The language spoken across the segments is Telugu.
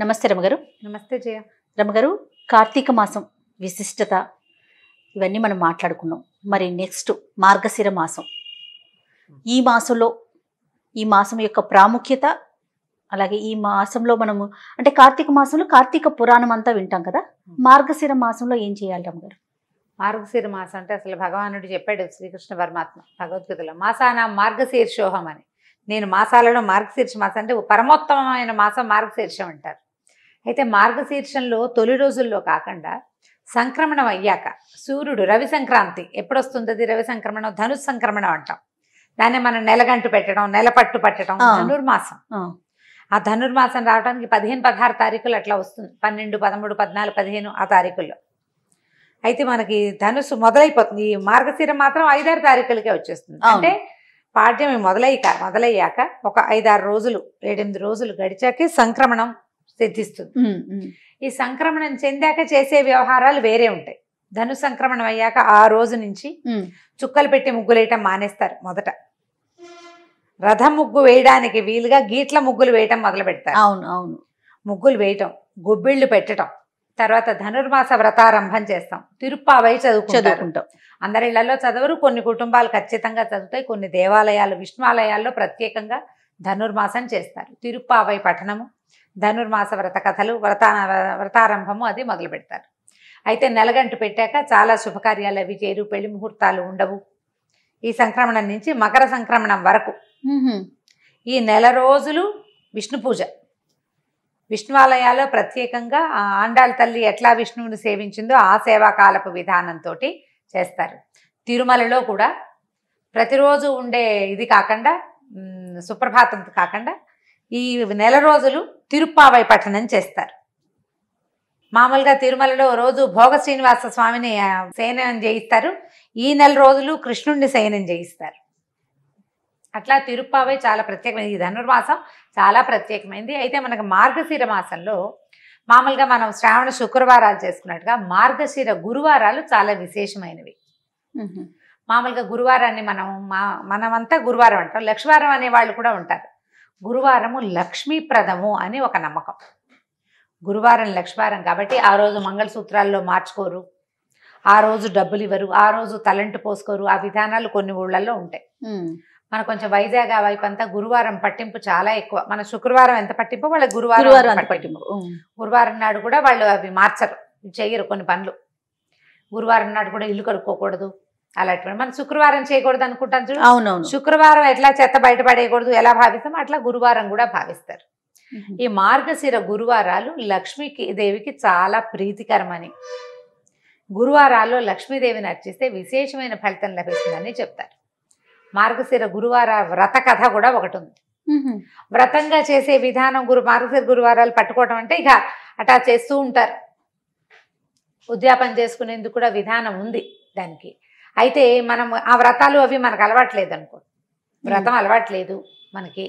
నమస్తే రమగారు నమస్తే జయ రమగారు కార్తీక మాసం విశిష్టత ఇవన్నీ మనం మాట్లాడుకున్నాం మరి నెక్స్ట్ మార్గశిర మాసం ఈ మాసంలో ఈ మాసం యొక్క ప్రాముఖ్యత అలాగే ఈ మాసంలో మనము అంటే కార్తీక మాసంలో కార్తీక పురాణం అంతా వింటాం కదా మార్గశిర మాసంలో ఏం చేయాలి రమ్మగారు మార్గశిర మాసం అంటే అసలు భగవానుడు చెప్పాడు శ్రీకృష్ణ పరమాత్మ భగవద్గీతలో మాసాన మార్గశీర్షోహం అని నేను మాసాలలో మార్గశీర్ష మాసం అంటే పరమోత్తమమైన మాసం మార్గశీర్షం అంటారు అయితే మార్గశీర్షంలో తొలి రోజుల్లో కాకుండా సంక్రమణం అయ్యాక సూర్యుడు రవి సంక్రాంతి ఎప్పుడొస్తుంది అది రవి సంక్రమణం ధనుస్ సంక్రమణం అంటాం దాన్ని మనం నెలగంటు పెట్టడం నెల పట్టు పట్టడం ధనుర్మాసం ఆ ధనుర్మాసం రావడానికి పదిహేను పదహారు తారీఖులు అట్లా వస్తుంది పన్నెండు పదమూడు పద్నాలుగు పదిహేను ఆ తారీఖుల్లో అయితే మనకి ధనుసు మొదలైపోతుంది ఈ మార్గశీరం మాత్రం ఐదారు తారీఖులకే వచ్చేస్తుంది అంటే పాడ్యం మొదలయ్యాక మొదలయ్యాక ఒక ఐదారు రోజులు ఏడెనిమిది రోజులు గడిచాకే సంక్రమణం సిద్ధిస్తుంది ఈ సంక్రమణం చెందాక చేసే వ్యవహారాలు వేరే ఉంటాయి ధను సంక్రమణం అయ్యాక ఆ రోజు నుంచి చుక్కలు పెట్టి ముగ్గులేయటం మానేస్తారు మొదట రథ ముగ్గు వేయడానికి వీలుగా గీట్ల ముగ్గులు వేయటం మొదలు పెడతారు అవును అవును ముగ్గులు వేయటం గొబ్బిళ్ళు పెట్టడం తర్వాత ధనుర్మాస వ్రతారంభం చేస్తాం తిరుప్పావై చదువుకుంటాం అందరి ఇళ్లలో చదవరు కొన్ని కుటుంబాలు ఖచ్చితంగా చదువుతాయి కొన్ని దేవాలయాలు విష్ణువాలయాల్లో ప్రత్యేకంగా ధనుర్మాసం చేస్తారు తిరుప్పావై పఠనము ధనుర్మాస వ్రత కథలు వ్రతాన వ్రతారంభము అది మొదలు పెడతారు అయితే నెలగంట పెట్టాక చాలా శుభకార్యాలు అవి చేరు పెళ్లి ముహూర్తాలు ఉండవు ఈ సంక్రమణం నుంచి మకర సంక్రమణం వరకు ఈ నెల రోజులు విష్ణు పూజ విష్ణువాలయాల్లో ప్రత్యేకంగా ఆండాల తల్లి ఎట్లా విష్ణువుని సేవించిందో ఆ సేవాకాలపు విధానంతో చేస్తారు తిరుమలలో కూడా ప్రతిరోజు ఉండే ఇది కాకుండా సుప్రభాతం కాకుండా ఈ నెల రోజులు తిరుప్పావై పఠనం చేస్తారు మామూలుగా తిరుమలలో రోజు భోగ శ్రీనివాస స్వామిని శయనం చేయిస్తారు ఈ నెల రోజులు కృష్ణుడిని శయనం చేయిస్తారు అట్లా తిరుప్పావై చాలా ప్రత్యేకమైనది ఈ ధనుర్మాసం చాలా ప్రత్యేకమైంది అయితే మనకు మార్గశీర మాసంలో మామూలుగా మనం శ్రావణ శుక్రవారాలు చేసుకున్నట్టుగా మార్గశీర గురువారాలు చాలా విశేషమైనవి మామూలుగా గురువారాన్ని మనం మా మనమంతా గురువారం అంటాం లక్ష్మీవారం అనే వాళ్ళు కూడా ఉంటారు గురువారము లక్ష్మీప్రదము అని ఒక నమ్మకం గురువారం లక్ష్మీవారం కాబట్టి ఆ రోజు మంగళసూత్రాల్లో మార్చుకోరు ఆ రోజు డబ్బులు ఇవ్వరు ఆ రోజు తలంటు పోసుకోరు ఆ విధానాలు కొన్ని ఊళ్ళల్లో ఉంటాయి మన కొంచెం వైజాగ్ ఆ వైపు అంతా గురువారం పట్టింపు చాలా ఎక్కువ మన శుక్రవారం ఎంత పట్టింపు వాళ్ళ గురువారం పట్టింపు గురువారం నాడు కూడా వాళ్ళు అవి మార్చరు చేయరు కొన్ని పనులు గురువారం నాడు కూడా ఇల్లు కడుక్కోకూడదు అలాంటి మనం శుక్రవారం చేయకూడదు అనుకుంటాం చూడు అవునవును శుక్రవారం ఎట్లా చెత్త బయటపడేయకూడదు ఎలా భావిస్తామో అట్లా గురువారం కూడా భావిస్తారు ఈ మార్గశిర గురువారాలు లక్ష్మీకి దేవికి చాలా ప్రీతికరమని గురువారాల్లో లక్ష్మీదేవిని అర్చిస్తే విశేషమైన ఫలితం లభిస్తుందని చెప్తారు మార్గశిర గురువార వ్రత కథ కూడా ఒకటి ఉంది వ్రతంగా చేసే విధానం గురు మార్గశిర గురువారాలు పట్టుకోవడం అంటే ఇక అటా చేస్తూ ఉంటారు ఉద్యాపన చేసుకునేందుకు కూడా విధానం ఉంది దానికి అయితే మనం ఆ వ్రతాలు అవి మనకు అలవాట్లేదు అనుకో వ్రతం అలవాట్లేదు మనకి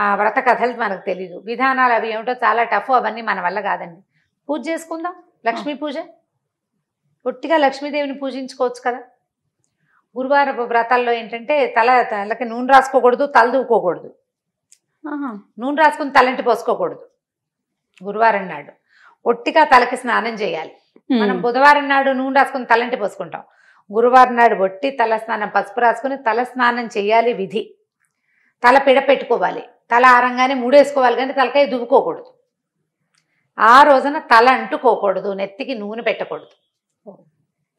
ఆ వ్రత కథలు మనకు తెలీదు విధానాలు అవి ఏమిటో చాలా టఫ్ అవన్నీ మన వల్ల కాదండి పూజ చేసుకుందాం లక్ష్మీ పూజ ఒట్టిగా లక్ష్మీదేవిని పూజించుకోవచ్చు కదా గురువార వ్రతాల్లో ఏంటంటే తల తలకి నూనె రాసుకోకూడదు తల దూకోకూడదు నూనె రాసుకుని తలంటి పోసుకోకూడదు గురువారం నాడు ఒట్టిగా తలకి స్నానం చేయాలి మనం బుధవారం నాడు నూనె రాసుకుని తలంటి పోసుకుంటాం గురువారం నాడు బొట్టి తలస్నానం పసుపు రాసుకుని తలస్నానం చేయాలి విధి తల పిడ పెట్టుకోవాలి తల ఆరంగానే మూడేసుకోవాలి కానీ తలకాయ దువ్వుకోకూడదు ఆ రోజున తల అంటుకోకూడదు నెత్తికి నూనె పెట్టకూడదు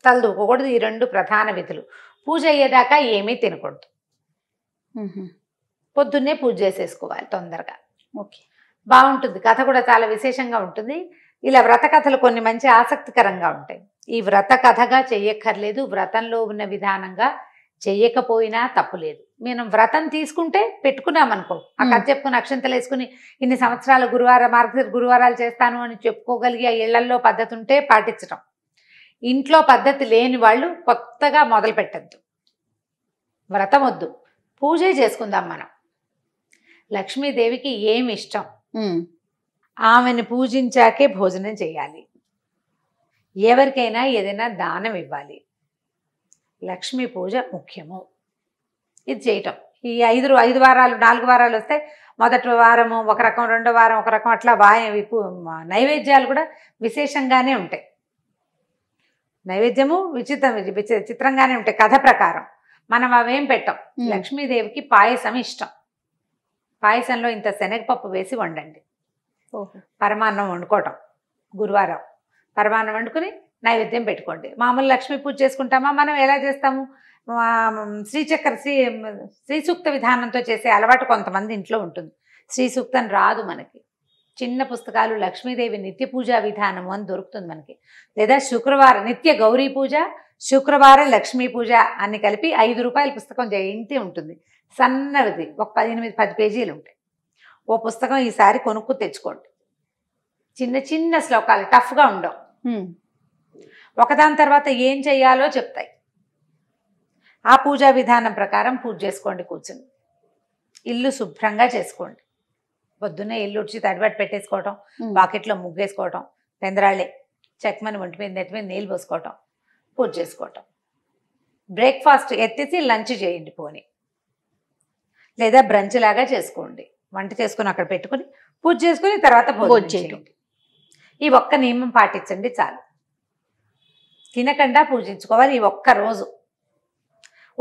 తల దువ్వుకోకూడదు ఈ రెండు ప్రధాన విధులు పూజ అయ్యేదాకా ఏమీ తినకూడదు పొద్దున్నే పూజ చేసేసుకోవాలి తొందరగా ఓకే బాగుంటుంది కథ కూడా చాలా విశేషంగా ఉంటుంది ఇలా వ్రత కథలు కొన్ని మంచి ఆసక్తికరంగా ఉంటాయి ఈ వ్రత కథగా చెయ్యక్కర్లేదు వ్రతంలో ఉన్న విధానంగా చెయ్యకపోయినా తప్పులేదు మేము వ్రతం తీసుకుంటే పెట్టుకున్నామనుకో ఆ కథ చెప్పుకుని అక్షంతలు వేసుకుని ఇన్ని సంవత్సరాలు గురువార మార్గ గురువారాలు చేస్తాను అని చెప్పుకోగలిగి ఆ ఇళ్లల్లో పద్ధతి ఉంటే పాటించడం ఇంట్లో పద్ధతి లేని వాళ్ళు కొత్తగా మొదలు పెట్టద్దు వ్రతం వద్దు పూజ చేసుకుందాం మనం లక్ష్మీదేవికి ఏమి ఇష్టం ఆమెను పూజించాకే భోజనం చేయాలి ఎవరికైనా ఏదైనా దానం ఇవ్వాలి లక్ష్మీ పూజ ముఖ్యము ఇది చేయటం ఈ ఐదు ఐదు వారాలు నాలుగు వారాలు వస్తే మొదటి వారము ఒక రకం రెండో వారం ఒక రకం అట్లా నైవేద్యాలు కూడా విశేషంగానే ఉంటాయి నైవేద్యము విచిత్రం విచిత్రంగానే ఉంటాయి కథ ప్రకారం మనం అవేం పెట్టాం లక్ష్మీదేవికి పాయసం ఇష్టం పాయసంలో ఇంత శనగపప్పు వేసి వండండి పరమాన్నం వండుకోవటం గురువారం పరమాన్నం వండుకుని నైవేద్యం పెట్టుకోండి మామూలు లక్ష్మీ పూజ చేసుకుంటామా మనం ఎలా చేస్తాము శ్రీచక్ర శ్రీ శ్రీ సూక్త విధానంతో చేసే అలవాటు కొంతమంది ఇంట్లో ఉంటుంది శ్రీ సూక్తం రాదు మనకి చిన్న పుస్తకాలు లక్ష్మీదేవి నిత్య పూజా విధానము అని దొరుకుతుంది మనకి లేదా శుక్రవారం నిత్య గౌరీ పూజ శుక్రవారం లక్ష్మీ పూజ అని కలిపి ఐదు రూపాయల పుస్తకం జయంతి ఉంటుంది సన్నది ఒక పద్దెనిమిది పది పేజీలు ఉంటాయి ఓ పుస్తకం ఈసారి కొనుక్కు తెచ్చుకోండి చిన్న చిన్న శ్లోకాలు టఫ్గా ఉండవు ఒకదాని తర్వాత ఏం చెయ్యాలో చెప్తాయి ఆ పూజా విధానం ప్రకారం పూజ చేసుకోండి కూర్చుని ఇల్లు శుభ్రంగా చేసుకోండి పొద్దున్నే ఇల్లు ఉడిచి తడిబట్టి పెట్టేసుకోవటం బాకెట్లో ముగ్గేసుకోవటం పెందరాళ్ళే చక్మని ఒంటి మీద నెట్టి మీద నీళ్ళు పోసుకోవటం పూజ చేసుకోవటం బ్రేక్ఫాస్ట్ ఎత్తేసి లంచ్ చేయండి పోనీ లేదా బ్రంచ్ లాగా చేసుకోండి వంట చేసుకుని అక్కడ పెట్టుకుని పూజ చేసుకుని తర్వాత పూజ చేయండి ఈ ఒక్క నియమం పాటించండి చాలు తినకుండా పూజించుకోవాలి ఈ ఒక్క రోజు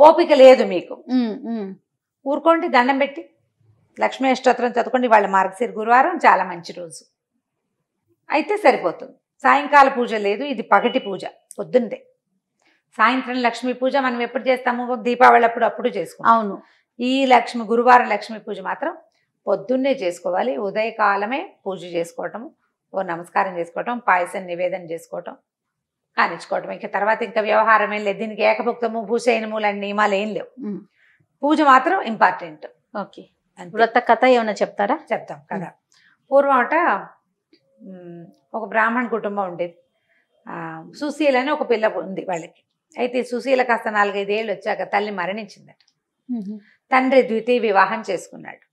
ఓపిక లేదు మీకు ఊరుకోండి దండం పెట్టి లక్ష్మీ అష్టోత్తరం చదువుకోండి వాళ్ళ మార్గశీర్ గురువారం చాలా మంచి రోజు అయితే సరిపోతుంది సాయంకాల పూజ లేదు ఇది పగటి పూజ పొద్దున్నే సాయంత్రం లక్ష్మీ పూజ మనం ఎప్పుడు చేస్తాము దీపావళి అప్పుడు అప్పుడు చేసుకోవాలి అవును ఈ లక్ష్మి గురువారం లక్ష్మీ పూజ మాత్రం పొద్దున్నే చేసుకోవాలి ఉదయకాలమే పూజ చేసుకోవటము ఓ నమస్కారం చేసుకోవటం పాయసం నివేదన చేసుకోవటం కానిచ్చుకోవటం ఇంకా తర్వాత ఇంకా వ్యవహారం ఏం లేదు దీనికి ఏకభుక్తము భూషయనములు లాంటి నియమాలు ఏం లేవు పూజ మాత్రం ఇంపార్టెంట్ ఓకే వ్రత కథ ఏమైనా చెప్తారా చెప్తాం కథ పూర్వం అట ఒక బ్రాహ్మణ కుటుంబం ఉండేది సుశీల అని ఒక పిల్ల ఉంది వాళ్ళకి అయితే సుశీల కాస్త నాలుగైదేళ్ళు వచ్చాక తల్లి మరణించిందట తండ్రి ద్వితీయ వివాహం చేసుకున్నాడు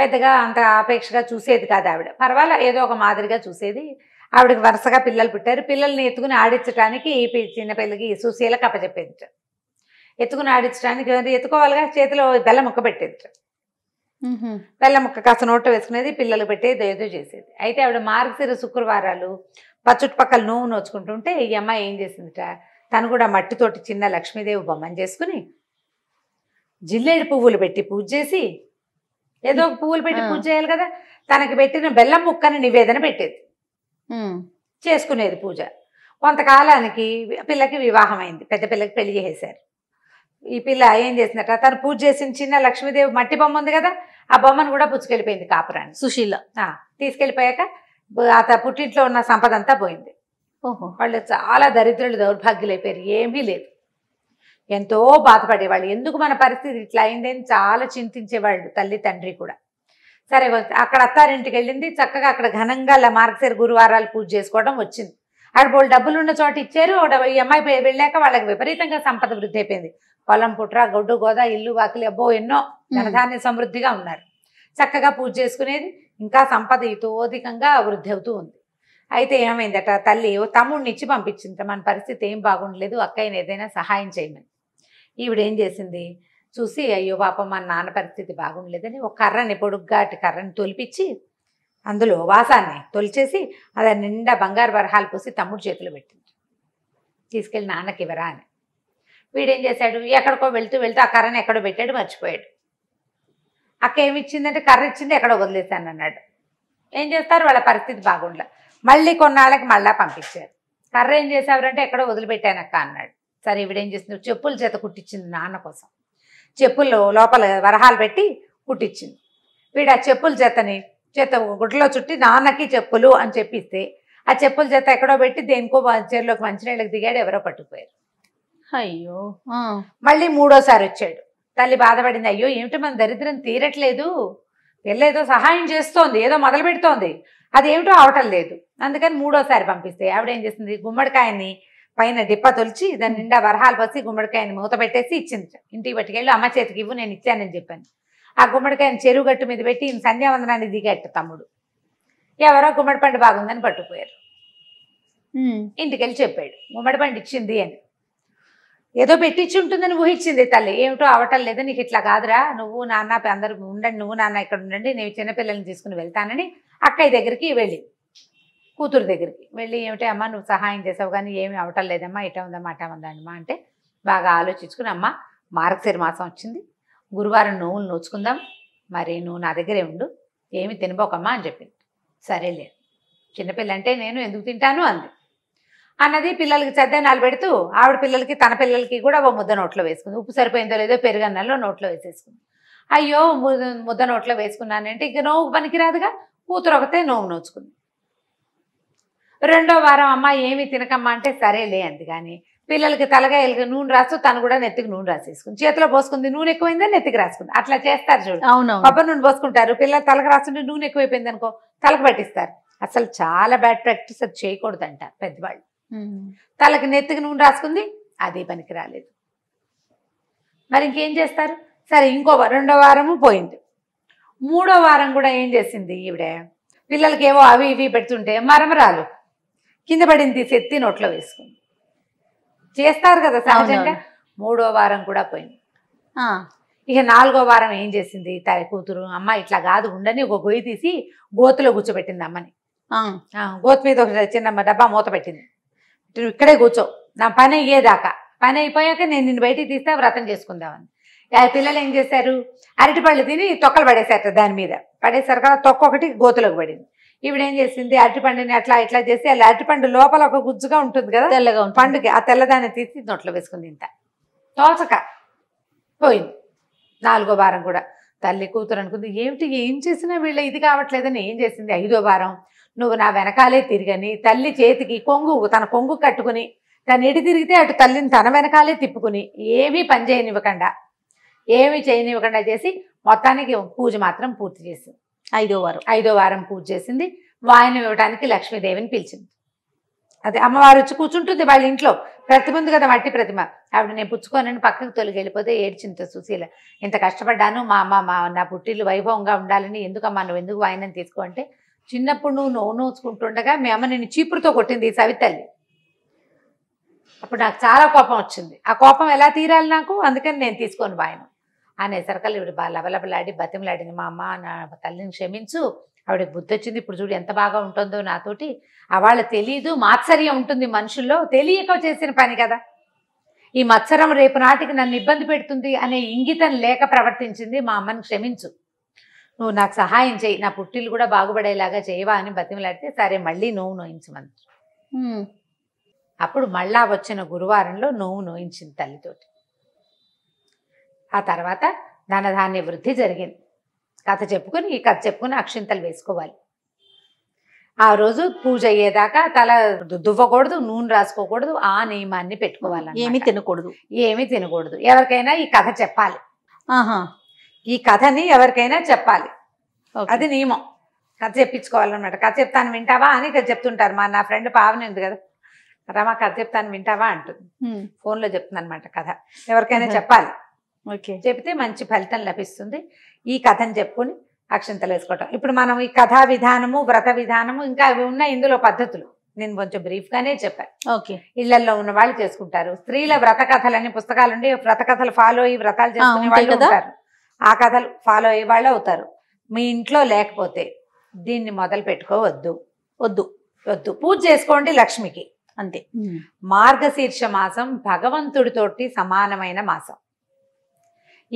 పెద్దగా అంత ఆపేక్షగా చూసేది కాదు ఆవిడ పర్వాలేదు ఏదో ఒక మాదిరిగా చూసేది ఆవిడకి వరుసగా పిల్లలు పుట్టారు పిల్లల్ని ఎత్తుకుని ఆడించడానికి చిన్న పిల్లకి సుశీల కప్పచెప్పేదిట ఎత్తుకుని ఆడించడానికి ఎత్తుకోవాలిగా చేతిలో బెల్ల ముక్క పెట్టేదిట బెల్ల ముక్క కాస్త నోట వేసుకునేది పిల్లలు పెట్టేది ఏదో చేసేది అయితే ఆవిడ మార్గశిర శుక్రవారాలు పచ్చుట్టుపక్కల నోవు నోచుకుంటుంటే ఈ అమ్మాయి ఏం చేసిందిట తను కూడా మట్టితోటి చిన్న లక్ష్మీదేవి బొమ్మని చేసుకుని జిల్లేడు పువ్వులు పెట్టి పూజ చేసి ఏదో పువ్వులు పెట్టి పూజ చేయాలి కదా తనకి పెట్టిన బెల్లం ముక్కని నివేదన పెట్టేది చేసుకునేది పూజ కొంతకాలానికి పిల్లకి వివాహం అయింది పెద్ద పిల్లకి పెళ్లి చేసేసారు ఈ పిల్ల ఏం చేసినట్ట తను పూజ చేసిన చిన్న లక్ష్మీదేవి మట్టి బొమ్మ ఉంది కదా ఆ బొమ్మను కూడా పుచ్చుకెళ్ళిపోయింది కాపురాన్ని సుశీల తీసుకెళ్ళిపోయాక అత పుట్టింట్లో ఉన్న సంపద అంతా పోయింది వాళ్ళు చాలా దరిద్రులు అయిపోయారు ఏమీ లేదు ఎంతో బాధపడేవాళ్ళు ఎందుకు మన పరిస్థితి ఇట్లా అని చాలా చింతించేవాళ్ళు తల్లి తండ్రి కూడా సరే అక్కడ అత్తారింటికి వెళ్ళింది చక్కగా అక్కడ ఘనంగా మార్గశీర గురువారాలు పూజ చేసుకోవడం వచ్చింది అక్కడ వాళ్ళు డబ్బులు ఉన్న చోట ఇచ్చారు ఈ అమ్మాయి వెళ్ళాక వాళ్ళకి విపరీతంగా సంపద వృద్ధి అయిపోయింది పొలం పుట్ర గొడ్డు గోదా ఇల్లు వాకిలి అబ్బో ఎన్నో ధనధాన్య సమృద్ధిగా ఉన్నారు చక్కగా పూజ చేసుకునేది ఇంకా సంపద ఇతోధికంగా వృద్ధి అవుతూ ఉంది అయితే ఏమైందట తల్లి తమ్ముడిని ఇచ్చి పంపించింది మన పరిస్థితి ఏం బాగుండలేదు అక్కయ్యని ఏదైనా సహాయం చేయమని ఈవిడ ఏం చేసింది చూసి అయ్యో పాప మా నాన్న పరిస్థితి బాగుండలేదని ఒక కర్రని పొడుగ్గా అటు కర్రని తొలిపించి అందులో వాసాన్ని తొలిచేసి అది నిండా బంగారు వరహాలు పోసి తమ్ముడు చేతిలో పెట్టింది తీసుకెళ్ళి నాన్నకి ఇవ్వరా అని వీడేం చేశాడు ఎక్కడికో వెళ్తూ వెళ్తూ ఆ కర్రని ఎక్కడో పెట్టాడు మర్చిపోయాడు అక్క ఏమిచ్చిందంటే కర్ర ఇచ్చింది ఎక్కడో వదిలేశాను అన్నాడు ఏం చేస్తారు వాళ్ళ పరిస్థితి బాగుండలే మళ్ళీ కొన్నాళ్ళకి మళ్ళా పంపించారు కర్ర ఏం చేసావరంటే ఎక్కడో వదిలిపెట్టానక్క అన్నాడు సరే ఇవిడేం చేసింది చెప్పుల చేత కుట్టించింది నాన్న కోసం చెప్పులు లోపల వరహాలు పెట్టి కుట్టించింది వీడు ఆ చెప్పుల చేతని చేత గుడ్లో చుట్టి నాన్నకి చెప్పులు అని చెప్పిస్తే ఆ చెప్పుల చేత ఎక్కడో పెట్టి దేనికో చెరులోకి మంచినీళ్ళకి దిగాడు ఎవరో పట్టుకుపోయారు అయ్యో మళ్ళీ మూడోసారి వచ్చాడు తల్లి బాధపడింది అయ్యో ఏమిటి మన దరిద్రం తీరట్లేదు వెళ్ళేదో సహాయం చేస్తోంది ఏదో మొదలు పెడుతోంది అది ఏమిటో అవటం లేదు అందుకని మూడోసారి పంపిస్తే ఆవిడ ఏం చేసింది గుమ్మడికాయని పైన డిప్ప తొలిచి దాని నిండా వరహాలు పసి గుమ్మడికాయని మూత పెట్టేసి ఇచ్చింది ఇంటికి పట్టుకెళ్ళి అమ్మ చేతికి ఇవ్వు నేను ఇచ్చానని చెప్పాను ఆ గుమ్మడికాయని చెరువు గట్టు మీద పెట్టి ఈయన సంధ్యావందనాన్ని దిగట్ట తమ్ముడు ఎవరో గుమ్మడి పండు బాగుందని పట్టుకుపోయారు ఇంటికి వెళ్ళి చెప్పాడు గుమ్మడి పండు ఇచ్చింది అని ఏదో పెట్టించి ఉంటుందని ఊహించింది తల్లి ఏమిటో అవటం లేదు నీకు ఇట్లా కాదురా నువ్వు నాన్న అందరు ఉండండి నువ్వు నాన్న ఇక్కడ ఉండండి నేను చిన్నపిల్లల్ని తీసుకుని వెళ్తానని అక్కయ్య దగ్గరికి వెళ్ళింది కూతురు దగ్గరికి వెళ్ళి ఏమిటి అమ్మ నువ్వు సహాయం చేసావు కానీ ఏమి అవటం లేదమ్మా ఇట ఉందమ్మా అట ఉందమ్మా అంటే బాగా ఆలోచించుకుని అమ్మ మార్గశిర మాసం వచ్చింది గురువారం నువ్వులు నోచుకుందాం మరి నువ్వు నా దగ్గరే ఉండు ఏమి తినబోకమ్మా అని చెప్పింది సరేలే చిన్నపిల్ల అంటే నేను ఎందుకు తింటాను అంది అన్నది పిల్లలకి చద్దనాలు పెడుతూ ఆవిడ పిల్లలకి తన పిల్లలకి కూడా ఓ ముద్ద నోట్లో వేసుకుంది ఉప్పు సరిపోయిందో లేదో పెరుగన్నలో నోట్లో వేసేసుకుంది అయ్యో ముద్ద నోట్లో వేసుకున్నానంటే ఇంక నోవు పనికిరాదుగా కూతురు ఒకతే నోవు నోచుకుంది రెండో వారం అమ్మ ఏమి తినకమ్మా అంటే సరేలే అంది కానీ పిల్లలకి తలగా ఎలుగు నూనె రాసు తను కూడా నెత్తికి నూనె రాసేసుకుంది చేతిలో పోసుకుంది నూనె ఎక్కువైందని నెత్తికి రాసుకుంది అట్లా చేస్తారు చూడు అవును కొబ్బరి నూనె పోసుకుంటారు పిల్లలు తలకు రాస్తుంటే నూనె ఎక్కువైపోయింది అనుకో తలకు పట్టిస్తారు అసలు చాలా బ్యాడ్ ప్రాక్టీస్ అది చేయకూడదు అంట పెద్దవాళ్ళు తలకి నెత్తికి నూనె రాసుకుంది అదే పనికి రాలేదు మరి ఇంకేం చేస్తారు సరే ఇంకో రెండో వారము పోయింది మూడో వారం కూడా ఏం చేసింది ఈవిడ పిల్లలకి ఏవో అవి ఇవి పెడుతుంటే మరమరాలు కింద పడింది తీసి ఎత్తి నోట్లో వేసుకుంది చేస్తారు కదా సహజంగా మూడో వారం కూడా పోయింది ఇక నాలుగో వారం ఏం చేసింది తన కూతురు అమ్మ ఇట్లా కాదు ఉండని ఒక గొయ్యి తీసి గోతులో కూర్చోబెట్టింది అమ్మని గోతు మీద ఒక చిన్న డబ్బా మూత పెట్టింది ఇక్కడే కూర్చో నా పని అయ్యేదాకా పని అయిపోయాక నేను నిన్ను బయటికి తీస్తే వ్రతం చేసుకుందామని పిల్లలు ఏం చేశారు అరటిపళ్ళు తిని తొక్కలు పడేశారు దాని మీద పడేసరికి తొక్క ఒకటి గోతులోకి పడింది ఏం చేసింది పండుని అట్లా ఇట్లా చేసి అలా అరటిపండు లోపల ఒక గుజ్జుగా ఉంటుంది కదా తెల్లగా ఉంది పండుకి ఆ తెల్లదాన్ని తీసి నోట్లో వేసుకుంది ఇంత తోచక పోయింది నాలుగో వారం కూడా తల్లి కూతురు అనుకుంది ఏమిటి ఏం చేసినా వీళ్ళ ఇది కావట్లేదని ఏం చేసింది ఐదో వారం నువ్వు నా వెనకాలే తిరిగని తల్లి చేతికి కొంగు తన కొంగు కట్టుకుని తను ఎటు తిరిగితే అటు తల్లిని తన వెనకాలే తిప్పుకుని ఏమీ పని చేయనివ్వకుండా ఏమీ చేయనివ్వకుండా చేసి మొత్తానికి పూజ మాత్రం పూర్తి చేసింది ఐదో వారం ఐదో వారం పూజ చేసింది వాయిన ఇవ్వడానికి లక్ష్మీదేవిని పిలిచింది అదే అమ్మవారు వచ్చి కూర్చుంటుంది వాళ్ళ ఇంట్లో ప్రతిమ ఉంది కదా మట్టి ప్రతిమ ఆవిడ నేను పుచ్చుకోనని పక్కకు తొలగి వెళ్ళిపోతే ఏడ్చింత సుశీల ఇంత కష్టపడ్డాను మా అమ్మ మా నా పుట్టిల్లు వైభవంగా ఉండాలని అమ్మ నువ్వు ఎందుకు వాయినని తీసుకో అంటే చిన్నప్పుడు నువ్వు నో నోచుకుంటుండగా మీ అమ్మ నేను చీపురుతో కొట్టింది సవితల్లి అప్పుడు నాకు చాలా కోపం వచ్చింది ఆ కోపం ఎలా తీరాలి నాకు అందుకని నేను తీసుకోను వాయిన సరికల్ ఇవి లబలబలాడి బతిమలాడింది మా అమ్మ నా తల్లిని క్షమించు ఆవిడకి బుద్ధి వచ్చింది ఇప్పుడు చూడు ఎంత బాగా ఉంటుందో నాతోటి వాళ్ళ తెలీదు మాత్సర్యం ఉంటుంది మనుషుల్లో తెలియక చేసిన పని కదా ఈ మత్సరం రేపు నాటికి నన్ను ఇబ్బంది పెడుతుంది అనే ఇంగితం లేక ప్రవర్తించింది మా అమ్మని క్షమించు నువ్వు నాకు సహాయం చేయి నా పుట్టిలు కూడా బాగుపడేలాగా చేయవా అని బతిమలాడితే సరే మళ్ళీ నువ్వు నోయించమని అప్పుడు మళ్ళా వచ్చిన గురువారంలో నోవు నోయించింది తల్లితోటి ఆ తర్వాత ధనధాన్య వృద్ధి జరిగింది కథ చెప్పుకుని ఈ కథ చెప్పుకుని అక్షింతలు వేసుకోవాలి ఆ రోజు పూజ అయ్యేదాకా తల దువ్వకూడదు నూనె రాసుకోకూడదు ఆ నియమాన్ని పెట్టుకోవాలి ఏమి తినకూడదు ఏమి తినకూడదు ఎవరికైనా ఈ కథ చెప్పాలి ఈ కథని ఎవరికైనా చెప్పాలి అది నియమం కథ చెప్పించుకోవాలన్నమాట కథ చెప్తాను వింటావా అని చెప్తుంటారు మా నా ఫ్రెండ్ పావని ఉంది కదా రమా కథ చెప్తాను వింటావా అంటుంది ఫోన్లో చెప్తుంది అనమాట కథ ఎవరికైనా చెప్పాలి చెబితే మంచి ఫలితం లభిస్తుంది ఈ కథను చెప్పుకొని అక్షంతలు వేసుకోవటం ఇప్పుడు మనం ఈ కథా విధానము వ్రత విధానము ఇంకా అవి ఉన్నాయి ఇందులో పద్ధతులు నేను కొంచెం బ్రీఫ్ గానే చెప్పాను ఓకే ఇళ్లలో ఉన్న వాళ్ళు చేసుకుంటారు స్త్రీల వ్రత కథలు అన్ని పుస్తకాలు ఉండి వ్రత కథలు ఫాలో అయ్యి వ్రతాలు చేసుకునే వాళ్ళు ఉంటారు ఆ కథలు ఫాలో అయ్యే వాళ్ళు అవుతారు మీ ఇంట్లో లేకపోతే దీన్ని మొదలు పెట్టుకోవద్దు వద్దు వద్దు పూజ చేసుకోండి లక్ష్మికి అంతే మార్గశీర్ష మాసం భగవంతుడితోటి సమానమైన మాసం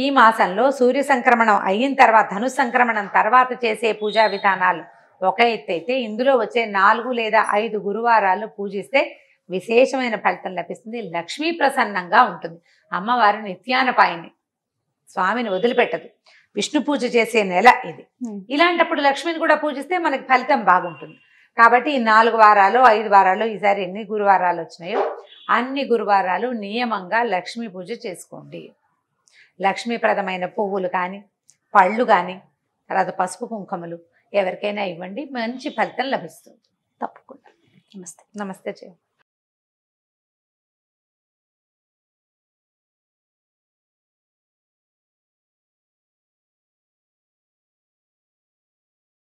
ఈ మాసంలో సూర్య సంక్రమణం అయిన తర్వాత ధను సంక్రమణం తర్వాత చేసే పూజా విధానాలు ఒక ఎత్తైతే ఇందులో వచ్చే నాలుగు లేదా ఐదు గురువారాలు పూజిస్తే విశేషమైన ఫలితం లభిస్తుంది లక్ష్మీ ప్రసన్నంగా ఉంటుంది నిత్యాన నిత్యానపాయిని స్వామిని వదిలిపెట్టదు విష్ణు పూజ చేసే నెల ఇది ఇలాంటప్పుడు లక్ష్మిని కూడా పూజిస్తే మనకి ఫలితం బాగుంటుంది కాబట్టి ఈ నాలుగు వారాలు ఐదు వారాలు ఈసారి ఎన్ని గురువారాలు వచ్చినాయో అన్ని గురువారాలు నియమంగా లక్ష్మీ పూజ చేసుకోండి లక్ష్మీప్రదమైన పువ్వులు కానీ పళ్ళు కానీ తర్వాత పసుపు కుంకుమలు ఎవరికైనా ఇవ్వండి మంచి ఫలితం లభిస్తుంది తప్పకుండా నమస్తే నమస్తే చేయండి